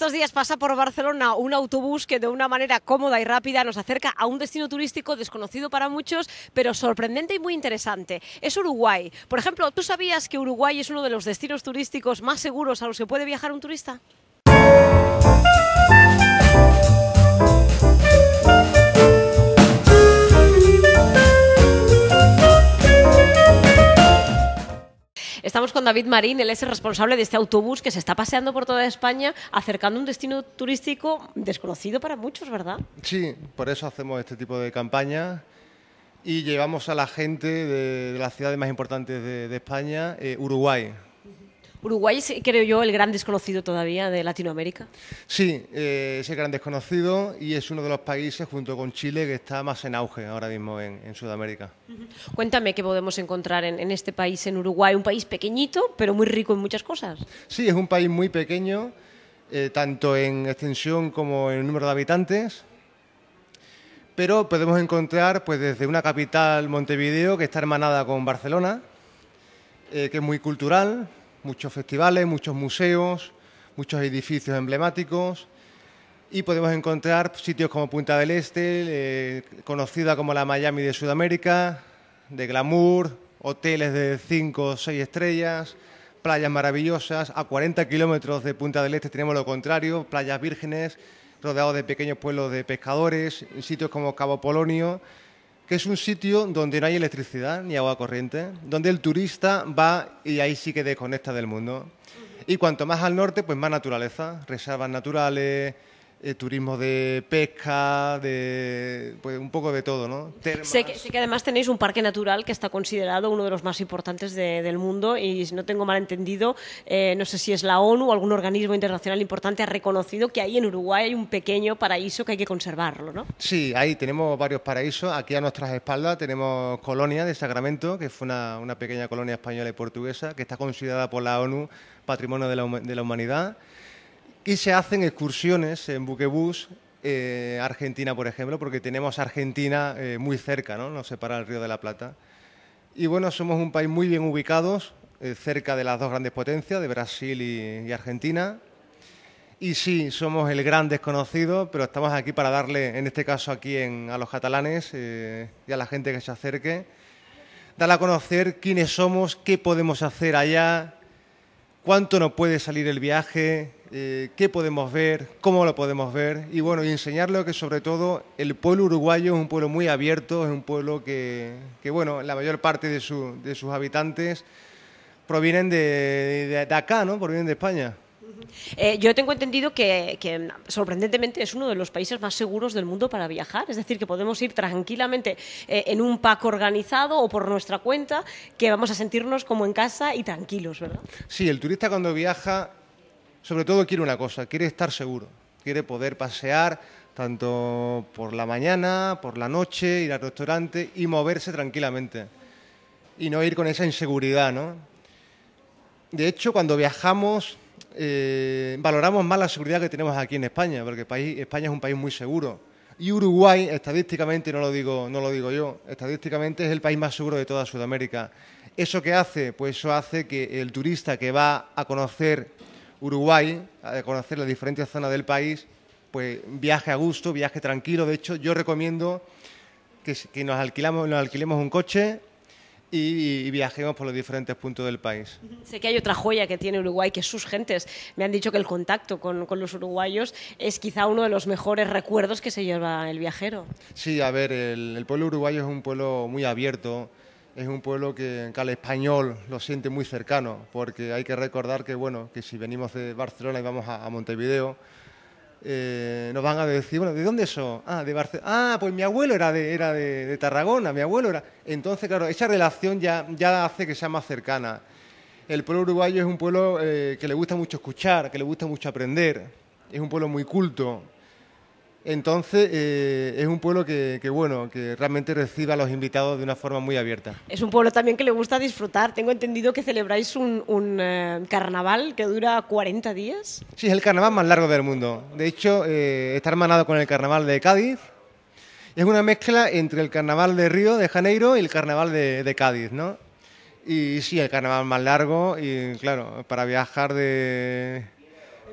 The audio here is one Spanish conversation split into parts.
Estos días pasa por Barcelona un autobús que de una manera cómoda y rápida nos acerca a un destino turístico desconocido para muchos, pero sorprendente y muy interesante. Es Uruguay. Por ejemplo, ¿tú sabías que Uruguay es uno de los destinos turísticos más seguros a los que puede viajar un turista? con David Marín, él es el responsable de este autobús que se está paseando por toda España, acercando un destino turístico desconocido para muchos, ¿verdad? Sí, por eso hacemos este tipo de campañas y llevamos a la gente de, las ciudades más importantes de, España, eh, Uruguay. Uruguay es, creo yo, el gran desconocido todavía de Latinoamérica. Sí, eh, es el gran desconocido y es uno de los países, junto con Chile, que está más en auge ahora mismo en, Sudamérica. Cuéntame qué podemos encontrar en, este país, en Uruguay, un país pequeñito, pero muy rico en muchas cosas. Sí, es un país muy pequeño, eh, tanto en extensión como en número de habitantes. Pero podemos encontrar, pues, desde una capital, Montevideo, que está hermanada con Barcelona, eh, que es muy cultural, muchos festivales, muchos museos, muchos edificios emblemáticos y podemos encontrar sitios como Punta del Este, eh, conocida como la Miami de Sudamérica, de glamour, hoteles de 5 o 6 estrellas, playas maravillosas. A 40 kilómetros de Punta del Este tenemos lo contrario, playas vírgenes, rodeados de pequeños pueblos de pescadores, sitios como Cabo Polonio que es un sitio donde no hay electricidad ni agua corriente, donde el turista va y ahí sí que desconecta del mundo. Y cuanto más al norte, pues más naturaleza, reservas naturales, eh, turismo de pesca, de pues, un poco de todo, ¿no? Sé que, además tenéis un parque natural que está considerado uno de los más importantes del mundo y si no tengo mal entendido, eh, no sé si es la ONU o algún organismo internacional importante ha reconocido que ahí en Uruguay hay un pequeño paraíso que hay que conservarlo, ¿no? Sí, ahí tenemos varios paraísos. Aquí a nuestras espaldas tenemos Colonia de Sacramento, que fue una, pequeña colonia española y portuguesa que está considerada por la ONU Patrimonio de la, de la Humanidad. Y se hacen excursiones en buquebús eh, Argentina, por ejemplo, porque tenemos Argentina eh, muy cerca, ¿no? Nos separa el Río de la Plata. Y bueno, somos un país muy bien ubicados, eh, cerca de las dos grandes potencias, de Brasil y, Argentina. Y sí, somos el gran desconocido, pero estamos aquí para darle, en este caso aquí en, a los catalanes y a la gente que se acerque, dar a conocer quiénes somos, qué podemos hacer allá, cuánto nos puede salir el viaje, eh, qué podemos ver, cómo lo podemos ver y bueno, y enseñarlo que sobre todo el pueblo uruguayo es un pueblo muy abierto, es un pueblo que, bueno, la mayor parte de, sus habitantes provienen de, acá, ¿no? Provienen de España. Eh, yo tengo entendido que, sorprendentemente es uno de los países más seguros del mundo para viajar, es decir, que podemos ir tranquilamente eh, en un pack organizado o por nuestra cuenta, que vamos a sentirnos como en casa y tranquilos, ¿verdad? Sí, el turista cuando viaja sobre todo quiere una cosa, quiere estar seguro, quiere poder pasear tanto por la mañana, por la noche, ir al restaurante y moverse tranquilamente. Y no ir con esa inseguridad, ¿no? De hecho, cuando viajamos, eh, valoramos más la seguridad que tenemos aquí en España, porque España es un país muy seguro. Y Uruguay, estadísticamente, no lo, digo, no lo digo yo, estadísticamente es el país más seguro de toda Sudamérica. ¿Eso qué hace? Pues eso hace que el turista que va a conocer Uruguay, a conocer las diferentes zonas del país, pues viaje a gusto, viaje tranquilo. De hecho, yo recomiendo que, nos, alquilamos, nos alquilemos un coche y, viajemos por los diferentes puntos del país. Sé que hay otra joya que tiene Uruguay, que sus gentes. Me han dicho que el contacto con, los uruguayos es quizá uno de los mejores recuerdos que se lleva el viajero. Sí, a ver, el pueblo uruguayo es un pueblo muy abierto es un pueblo que, en español lo siente muy cercano, porque hay que recordar que, bueno, que si venimos de Barcelona y vamos a, Montevideo, eh, nos van a decir, bueno, ¿de dónde son? Ah, de Barcelona. Ah, pues mi abuelo era de, era de, Tarragona, mi abuelo era. Entonces, claro, esa relación ya, ya hace que sea más cercana. El pueblo uruguayo es un pueblo eh, que le gusta mucho escuchar, que le gusta mucho aprender, es un pueblo muy culto. Entonces, eh, es un pueblo que, bueno, que realmente recibe a los invitados de una forma muy abierta. Es un pueblo también que le gusta disfrutar. Tengo entendido que celebráis un, eh, carnaval que dura 40 días. Sí, es el carnaval más largo del mundo. De hecho, eh, está hermanado con el carnaval de Cádiz. Es una mezcla entre el carnaval de Río de Janeiro y el carnaval de, de Cádiz, ¿no? Y sí, el carnaval más largo y, claro, para viajar de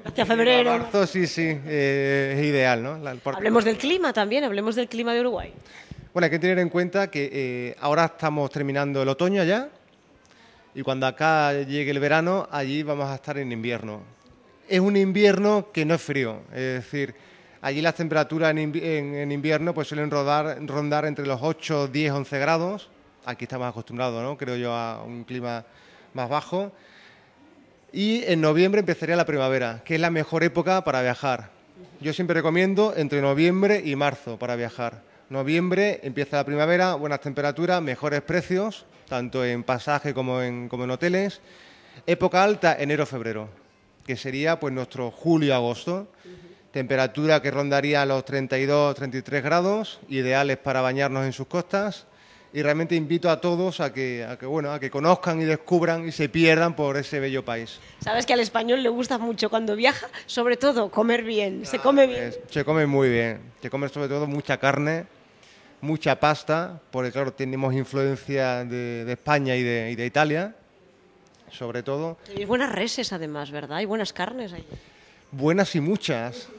hasta febrero. marzo, sí, sí, eh, es ideal, ¿no? Hablemos del clima también, hablemos del clima de Uruguay. Bueno, hay que tener en cuenta que eh, ahora estamos terminando el otoño allá y cuando acá llegue el verano, allí vamos a estar en invierno. Es un invierno que no es frío, es decir, allí las temperaturas en, en invierno pues suelen rondar entre los 8, 10, 11 grados. Aquí estamos acostumbrados, ¿no? creo yo, a un clima más bajo. Y en noviembre empezaría la primavera, que es la mejor época para viajar. Yo siempre recomiendo entre noviembre y marzo para viajar. Noviembre empieza la primavera, buenas temperaturas, mejores precios, tanto en pasaje como en, hoteles. Época alta, enero-febrero, que sería pues nuestro julio-agosto. Temperatura que rondaría los 32-33 grados, ideales para bañarnos en sus costas y realmente invito a todos a que, bueno, a que conozcan y descubran y se pierdan por ese bello país. Sabes que al español le gusta mucho cuando viaja, sobre todo comer bien, se ah, come pues, bien. se come muy bien, se come sobre todo mucha carne, mucha pasta, porque claro, tenemos influencia de, España y de, Italia, sobre todo. Y buenas reses además, ¿verdad? ¿Hay buenas carnes ahí. Buenas y muchas.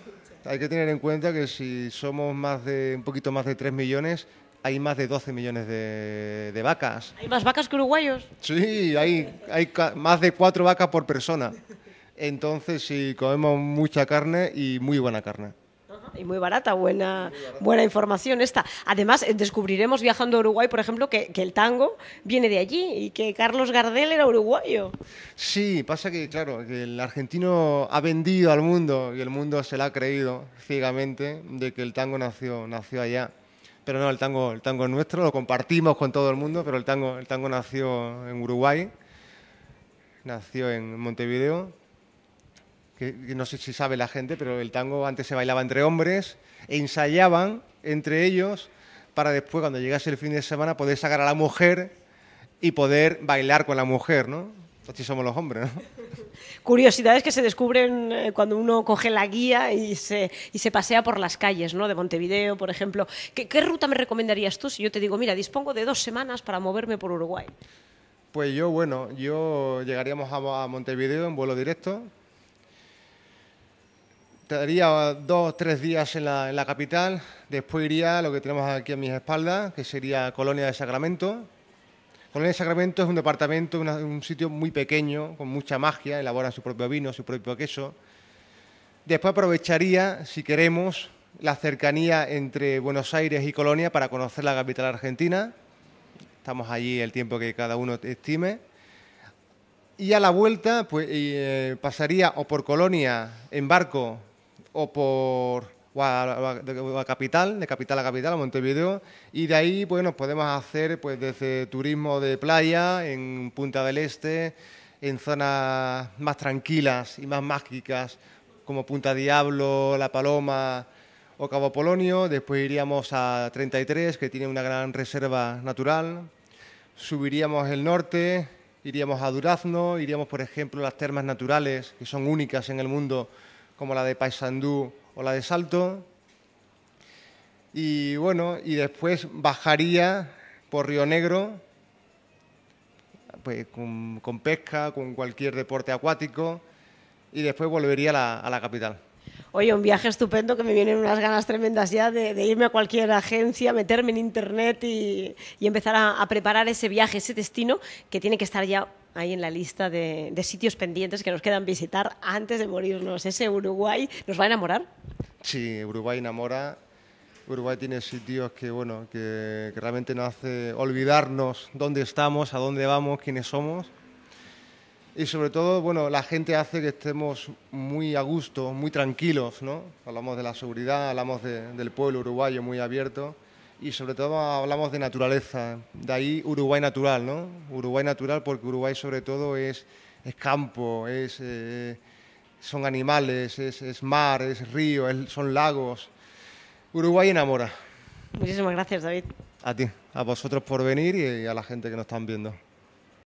Hay que tener en cuenta que si somos más de un poquito más de 3 millones, hay más de 12 millones de, vacas. ¿Hay más vacas que uruguayos? Sí, hay, más de cuatro vacas por persona. Entonces, sí, comemos mucha carne y muy buena carne. Y muy barata, buena, buena información esta. Además, eh, descubriremos viajando a Uruguay, por ejemplo, que, el tango viene de allí y que Carlos Gardel era uruguayo. Sí, pasa que, claro, que el argentino ha vendido al mundo y el mundo se lo ha creído ciegamente de que el tango nació, nació allá. Pero no, el tango, el tango es nuestro, lo compartimos con todo el mundo, pero el tango, el tango nació en Uruguay, nació en Montevideo. Que, no sé si sabe la gente, pero el tango antes se bailaba entre hombres, e ensayaban entre ellos para después, cuando llegase el fin de semana, poder sacar a la mujer y poder bailar con la mujer, ¿no? Así somos los hombres, ¿no? curiosidades que se descubren eh, cuando uno coge la guía y se, pasea por las calles ¿no? de Montevideo, por ejemplo. ¿Qué, ruta me recomendarías tú si yo te digo, mira, dispongo de dos semanas para moverme por Uruguay? Pues yo, bueno, yo llegaríamos a, Montevideo en vuelo directo. Estaría dos o tres días en la, en la, capital. Después iría a lo que tenemos aquí a mis espaldas, que sería Colonia de Sacramento. Colonia Sacramento es un departamento, un sitio muy pequeño, con mucha magia, elabora su propio vino, su propio queso. Después aprovecharía, si queremos, la cercanía entre Buenos Aires y Colonia para conocer la capital argentina. Estamos allí el tiempo que cada uno estime. Y a la vuelta, pues eh, pasaría o por Colonia en barco o por o capital, de capital a capital, a Montevideo, y de ahí pues, nos podemos hacer pues, desde turismo de playa en Punta del Este, en zonas más tranquilas y más mágicas, como Punta Diablo, La Paloma o Cabo Polonio, después iríamos a 33, que tiene una gran reserva natural, subiríamos el norte, iríamos a Durazno, iríamos por ejemplo a las termas naturales, que son únicas en el mundo, como la de Paysandú o la de Salto. Y bueno, y después bajaría por Río Negro, pues, con, pesca, con cualquier deporte acuático, y después volvería a la, capital. Oye, un viaje estupendo que me vienen unas ganas tremendas ya de, irme a cualquier agencia, meterme en internet y, empezar a, preparar ese viaje, ese destino que tiene que estar ya ahí en la lista de, sitios pendientes que nos quedan visitar antes de morirnos. Ese Uruguay nos va a enamorar. Sí, Uruguay enamora. Uruguay tiene sitios que, bueno, que, realmente nos hace olvidarnos dónde estamos, a dónde vamos, quiénes somos. Y sobre todo, bueno, la gente hace que estemos muy a gusto, muy tranquilos, ¿no? Hablamos de la seguridad, hablamos del pueblo uruguayo muy abierto y sobre todo hablamos de naturaleza, de ahí Uruguay natural, ¿no? Uruguay natural porque Uruguay sobre todo es, es campo, es, eh, son animales, es, mar, es río, son lagos. Uruguay enamora. Muchísimas gracias, David. A ti, a vosotros por venir y a la gente que nos están viendo.